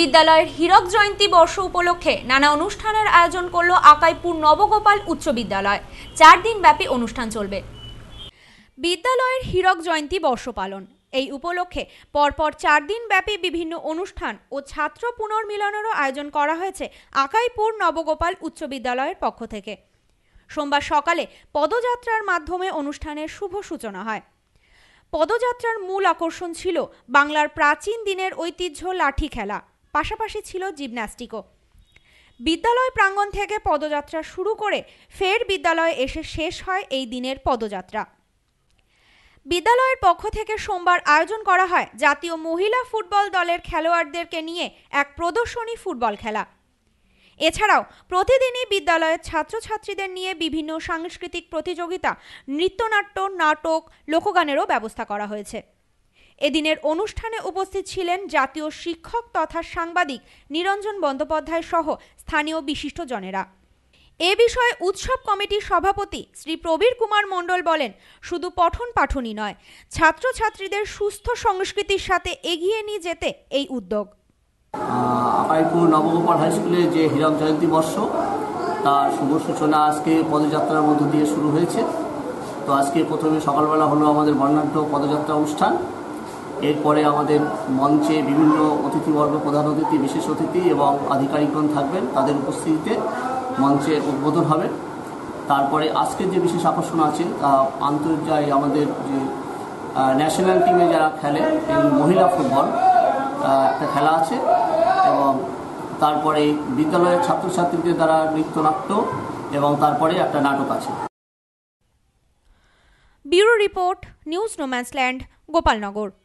বিদ্যালয়ের হীরক জয়ন্তী বর্ষ উপলক্ষে নানা অনুষ্ঠানের আয়োজন করল আকাইপুর নবগোপাল উচ্চ বিদ্যালয় চার দিন ব্যাপী অনুষ্ঠান চলবে বিদ্যালয়ের হীরক জয়ন্তী বর্ষ পালন এই উপলক্ষে পরপর চার দিন ব্যাপী বিভিন্ন অনুষ্ঠান ও ছাত্র পুনর্মিলনেরও আয়োজন করা হয়েছে আকাইপুর নবগোপাল উচ্চ বিদ্যালয়ের পক্ষ থেকে সোমবার সকালে পদযাত্রার মাধ্যমে অনুষ্ঠানের শুভ সূচনা হয় পদযাত্রার মূল আকর্ষণ ছিল বাংলার প্রাচীন দিনের ঐতিহ্য লাঠি খেলা পাশাপাশি ছিল জিমন্যাস্টিকও বিদ্যালয় প্রাঙ্গণ থেকে পদযাত্রা শুরু করে ফের বিদ্যালয়ে এসে শেষ হয় এই দিনের পদযাত্রা বিদ্যালয়ের পক্ষ থেকে সোমবার আয়োজন করা হয় জাতীয় মহিলা ফুটবল দলের খেলোয়াড়দেরকে নিয়ে এক প্রদর্শনী ফুটবল খেলা এছাড়াও প্রতিদিনই বিদ্যালয়ের ছাত্রছাত্রীদের নিয়ে বিভিন্ন সাংস্কৃতিক প্রতিযোগিতা নৃত্যনাট্য নাটক লোকগানেরও ব্যবস্থা করা হয়েছে এদিনের অনুষ্ঠানে উপস্থিত ছিলেন জাতীয় শিক্ষক তথা সাংবাদিক নিরঞ্জন বন্দ্যোপাধ্যায় সহ স্থানীয় বিশিষ্টজনেরা এ বিষয়ে উৎসব কমিটির সভাপতি শ্রী প্রবীর কুমার মণ্ডল বলেন শুধু পঠন পাঠনই নয় ছাত্রছাত্রীদের সুস্থ সংস্কৃতির সাথে এগিয়ে নিয়ে যেতে এই উদ্যোগ আপাইপুর নবগোপাল হাই স্কুলে যে হীরক জয়ন্তী বর্ষ তার শুভ সূচনা আজকে পদযাত্রার মধ্য দিয়ে শুরু হয়েছে তো আজকে প্রথমে সকালবেলা হলো আমাদের বর্ণাঢ্য পদযাত্রা অনুষ্ঠান এরপরে আমাদের মঞ্চে বিভিন্ন অতিথিবর্গ প্রধান অতিথি বিশেষ অতিথি এবং আধিকারিকগণ থাকবেন তাদের উপস্থিতিতে মঞ্চে উদ্বোধন হবে তারপরে আজকের যে বিশেষ আকর্ষণ আছে তা আন্তর্জাতিক আমাদের যে ন্যাশনাল টিমে যারা খেলে এই মহিলা ফুটবল একটা খেলা আছে এবং তারপরে বিদ্যালয়ের ছাত্রছাত্রীদের দ্বারা নৃত্যনাট্য এবং তারপরে একটা নাটক আছে bureau report news no man's land Gopalnagar